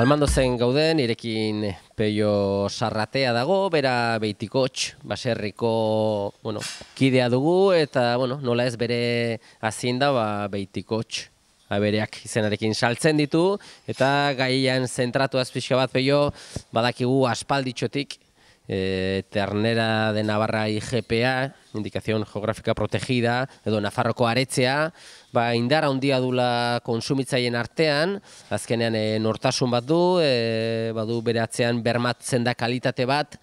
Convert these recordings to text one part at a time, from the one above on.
Almando zen gauden, irekin peio sarratea dago, bera behitikotx, baserriko, bueno, kidea dugu, eta, bueno, nola ez bere azinda, ba, behitikotx, abereak izenarekin saltzen ditu, eta gaian zentratu azpizka bat peio, badakigu aspalditxotik, eh, Ternera de Navarra IGPA, Indicación Geográfica Protegida, edo Nafarroko Aretzea, ba, indara ondia dula konsumitzaien artean, azkenean eh, nortasun bat du, eh, bat du bere atzean bermatzen da kalitate bat,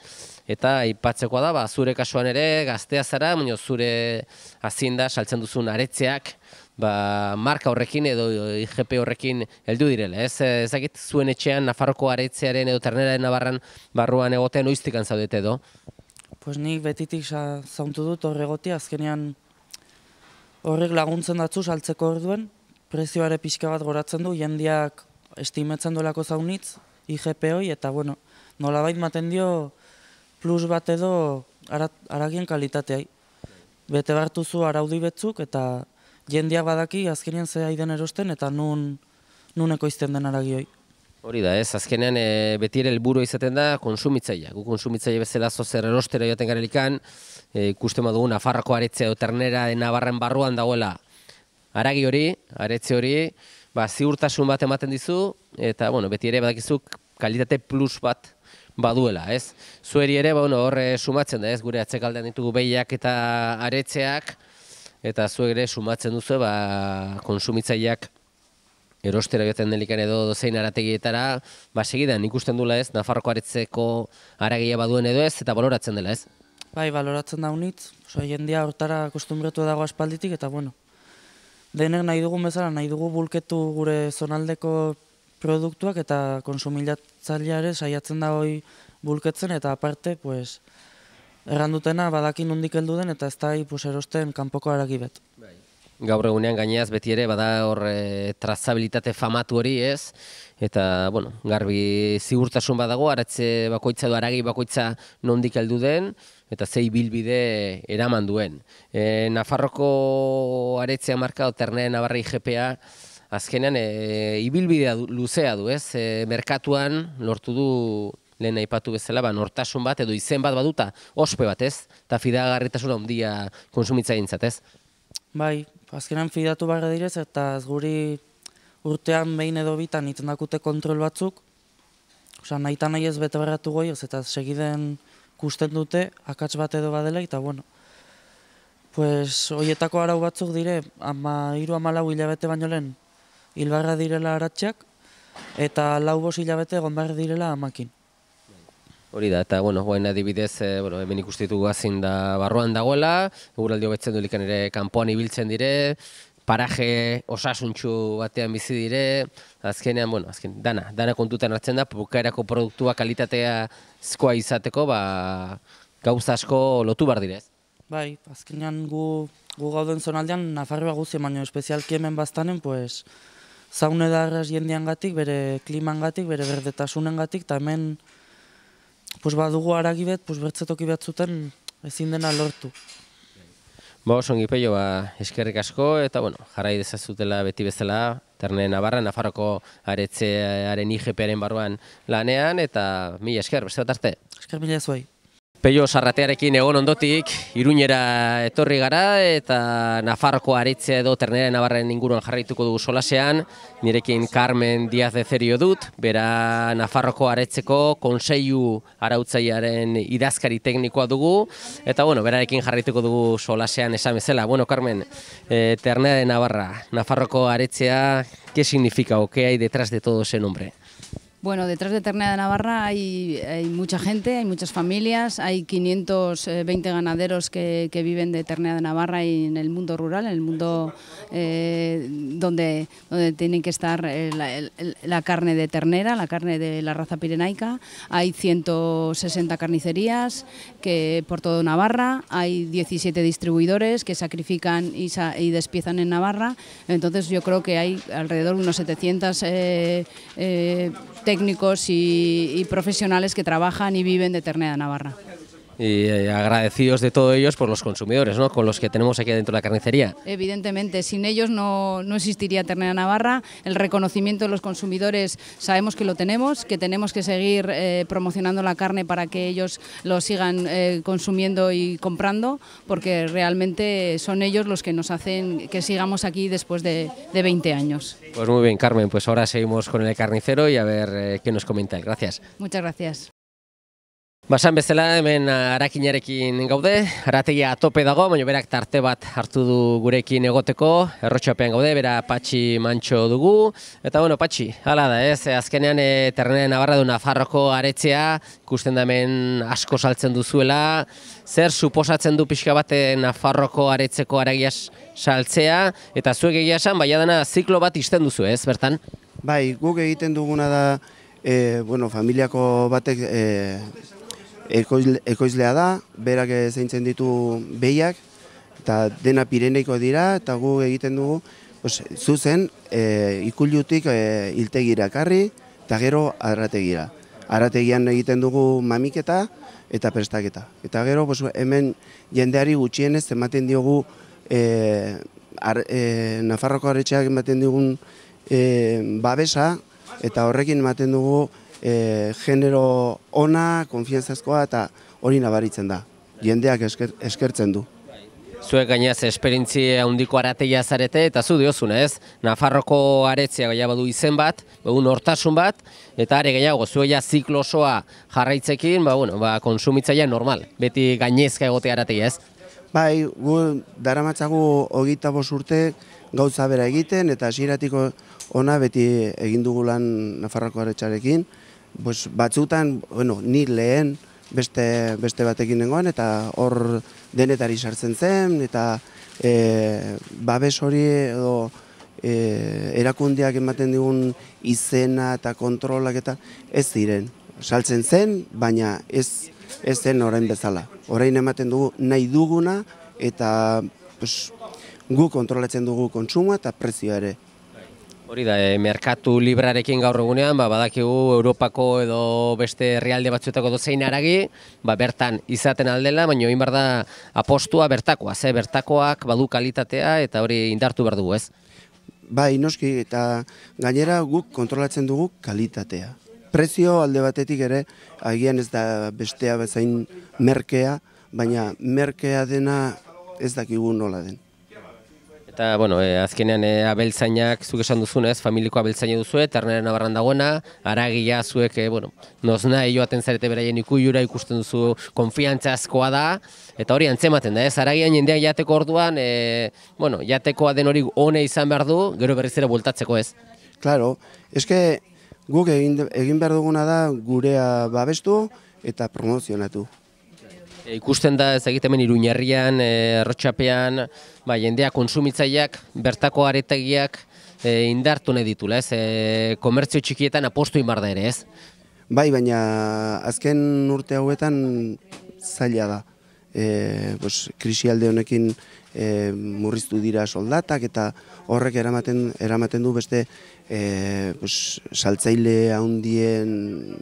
Eta aipatzeko da, ba, zure kasuan ere gaztea zara, zure azinda, saltzen duzun aretzeak, ba, marka horrekin edo IGP horrekin heldu direla. Ez, eh, ezakit zuen etxean, Nafarroko aretzearen edo ternelaren nabarran barruan egoten oiztikan zaudete edo? Pues nik betitik za, zauntu dut horregoti, azkenean horrek laguntzen datzu saltzeko orduen, prezioare pixka bat goratzen du, jendiak estimetzen duelako zaunitz, IGP hoi, eta bueno, nolabait maten dio plus bat edo arat, aragien kalitateai. Bete bartuzu araudi betzuk eta jendeak badaki azkenean ze aiden erosten eta nun nuneko izten den aragioi. Hori da, ez, azkenean e, beti ere helburu izaten da konsumitzaia. Gu konsumitzaia bezala zozer erostera joaten garelikan, e, eh, ikusten badugu Nafarroko aretzea ternera e, Navarren barruan dagoela. Aragi hori, aretze hori, ba, ziurtasun bat ematen dizu, eta bueno, beti ere badakizuk kalitate plus bat baduela, ez? Zueri ere, ba, bueno, horre sumatzen da, ez? Gure atzekaldean ditugu behiak eta aretzeak, eta zu ere sumatzen duzu ba, konsumitzaileak erostera joten delikan edo zein arategietara, ba, segidan ikusten dula ez, Nafarroko aretzeko aragia baduen edo ez, eta baloratzen dela ez? Bai, baloratzen da unit, oso jendia hortara kostumbretu dago aspalditik, eta bueno, denek nahi dugu bezala, nahi dugu bulketu gure zonaldeko produktuak eta konsumilatzailea saiatzen da hoi bulketzen, eta aparte, pues, Errandutena badaki nondik heldu den eta ezta ipus erosten kanpoko aragi bet. Bai. Gaur egunean gaineaz beti ere bada hor eh, trazabilitate famatu hori, ez? Eta bueno, garbi ziurtasun badago aratze bakoitza du aragi bakoitza nondik heldu den eta zei bilbide eraman duen. E, Nafarroko aretzea marka oternean abarri GPA azkenean e, ibilbidea luzea du, ez? E, merkatuan lortu du lehen aipatu bezala, ba, nortasun bat edo izen bat baduta ospe bat ez, eta fida agarritasuna ondia konsumitza egintzat ez. Bai, azkenan fidatu barra direz, eta ez guri urtean behin edo bitan itzen dakute kontrol batzuk, Osa, nahi eta nahi ez bete barratu goi, ez, eta segiden kusten dute, akats bat edo badela, eta bueno. Pues, oietako arau batzuk dire, ama, iru amalau hilabete baino lehen, hilbarra direla aratxak, eta lau bos hilabete gombar direla amakin. Hori eta, bueno, guain adibidez, e, bueno, hemen ikustitu da barruan dagoela, eguraldi hobetzen du likan ere kanpoan ibiltzen dire, paraje osasuntxu batean bizi dire, azkenean, bueno, azken, dana, dana kontutan hartzen da, bukaerako produktua kalitatea zkoa izateko, ba, gauza asko lotu bar direz. Bai, azkenean gu, gu gauden zonaldean, Nafarroa guzien eman espezialki espezial kiemen bastanen, pues, zaune da gatik, bere klimangatik, bere berdetasunen gatik, hemen pues badugu aragi bet, pues bertzetoki bat ezin dena lortu. Ba, oso ongi ba, eskerrik asko, eta bueno, jarrai dezazutela beti bezala, terne Navarra, Nafarroko aretzearen IGP-aren barruan lanean, eta mila esker, beste bat arte. Esker mila zuai. Peio Sarratearekin egon ondotik, Iruñera etorri gara eta Nafarroko aritzea edo ternera nabarren inguruan jarraituko dugu solasean. Nirekin Carmen Diaz de Zerio dut, bera Nafarroko aretzeko konseilu arautzaiaren idazkari teknikoa dugu. Eta bueno, berarekin jarraituko dugu solasean esan bezala. Bueno, Carmen, e, ternera de Navarra, Nafarroko aretzea, ke significa okeai detrás de todo ese nombre? Bueno, detrás de Ternera de Navarra hay, mucha gente, hay muchas familias, hay 520 ganaderos que, viven de Ternera de Navarra y en el mundo rural, en el mundo eh, donde, tiene que estar eh, la, carne de ternera, la carne de la raza pirenaica. Hay 160 carnicerías que por todo Navarra, hay 17 distribuidores que sacrifican y, despiezan en Navarra. Entonces yo creo que hay alrededor de unos 700 técnicos y, profesionales que trabajan y viven de Ternera Navarra y eh, agradecidos de todos ellos por los consumidores, ¿no? con los que tenemos aquí dentro de la carnicería. Evidentemente, sin ellos no, existiría Ternera Navarra, el reconocimiento de los consumidores sabemos que lo tenemos, que tenemos que seguir eh, promocionando la carne para que ellos lo sigan eh, consumiendo y comprando, porque realmente son ellos los que nos hacen que sigamos aquí después de, de 20 años. Pues muy bien, Carmen, pues ahora seguimos con el carnicero y a ver qué nos comenta. Gracias. Muchas gracias. Basan bezala hemen arakinarekin gaude, arategia atope dago, baina berak tarte bat hartu du gurekin egoteko, errotxapean gaude, bera patxi mantxo dugu, eta bueno, patxi, hala da ez, e, azkenean e, terrenean abarra du Nafarroko aretzea, ikusten da hemen asko saltzen duzuela, zer suposatzen du pixka bat e, Nafarroko aretzeko aragia saltzea, eta zuek egia esan, baina ziklo bat izten duzu ez, bertan? Bai, guk egiten duguna da, e, bueno, familiako batek... E, ekoizlea da, berak zeintzen ditu behiak, eta dena pireneiko dira, eta gu egiten dugu, zuzen, e, ikulutik e, iltegira karri, eta gero arrategira. Arategian egiten dugu mamiketa eta prestaketa. Eta gero, pos, hemen jendeari gutxienez, ematen diogu, e, e Nafarroko arretxeak ematen digun e, babesa, eta horrekin ematen dugu, e, genero ona, konfianzazkoa eta hori nabaritzen da. Jendeak eskertzen du. Zuek gainaz esperientzia handiko arateia zarete eta zu diozun ez, Nafarroko aretzia gaia badu izen bat, egun hortasun bat, eta are gehiago zuela ziklosoa jarraitzekin, ba, bueno, ba, konsumitzaia normal, beti gainezka egote arateia ez. Bai, gu daramatzagu hogeita bost urte gauza bera egiten eta hasieratiko ona beti egin Nafarroko aretzarekin pues, batzutan, bueno, ni lehen beste, beste batekin eta hor denetari sartzen zen, eta e, babes hori edo e, erakundeak ematen digun izena eta kontrolak eta ez diren. Saltzen zen, baina ez, ez zen orain bezala. Orain ematen dugu nahi duguna, eta pues, gu kontrolatzen dugu kontsumoa eta prezioa ere. Hori da, e, merkatu librarekin gaur egunean, ba, badakigu Europako edo beste herrialde batzuetako dozein aragi, ba, bertan izaten aldela, baina egin da apostua bertakoa, ze bertakoak badu kalitatea eta hori indartu behar dugu, ez? Bai, noski, eta gainera guk kontrolatzen dugu kalitatea. Prezio alde batetik ere, agian ez da bestea bezain merkea, baina merkea dena ez dakigu nola den eta bueno, eh, azkenean eh, abeltzainak zuk esan duzun ez, familiko abeltzaina duzu eta ernera nabarran dagoena, aragia zuek, e, bueno, noz nahi joaten zarete beraien ikuiura ikusten duzu konfiantzazkoa da, eta hori antzematen da ez, aragian jendeak jateko orduan, e, bueno, jatekoa den hori hone izan behar du, gero berriz ere bultatzeko ez. Claro, eske guk egin, egin behar duguna da gurea babestu eta promozionatu ikusten da ez egitemen iruñerrian, e, eh, rotxapean, ba, jendea konsumitzaileak bertako aretegiak e, indartu nahi ditu, E, eh, komertzio txikietan apostu inbar da ere, ez? Bai, baina azken urte hauetan zaila da. E, bos, krisi alde honekin murriztu dira soldatak eta horrek eramaten, eramaten du beste e, bos, saltzaile handien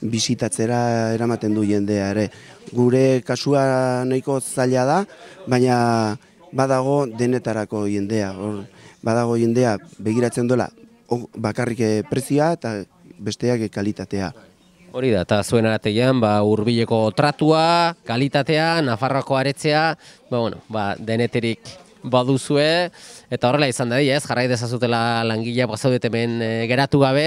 bizitatzera eramaten du jendea ere. Gure kasua nahiko zaila da, baina badago denetarako jendea. Or, badago jendea begiratzen dola bakarrik eh, prezia eta besteak eh, kalitatea. Hori da, eta zuen arategian, ba, urbileko tratua, kalitatea, Nafarroako aretzea, ba, bueno, ba, deneterik baduzue, eta horrela izan da, ez, jarrai dezazutela langilea bazaudet hemen eh, geratu gabe,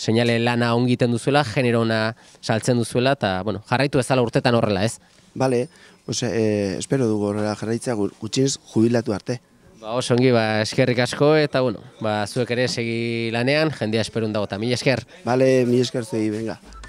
seinale lana ongiten duzuela, generona saltzen duzuela, eta bueno, jarraitu ez ala urtetan horrela, ez? Bale, e, espero dugu horrela jarraitza gutxinez jubilatu arte. Ba, oso ba, eskerrik asko, eta bueno, ba, zuek ere segi lanean, jendea esperun dago, eta mila esker. Bale, mila esker zuei, venga.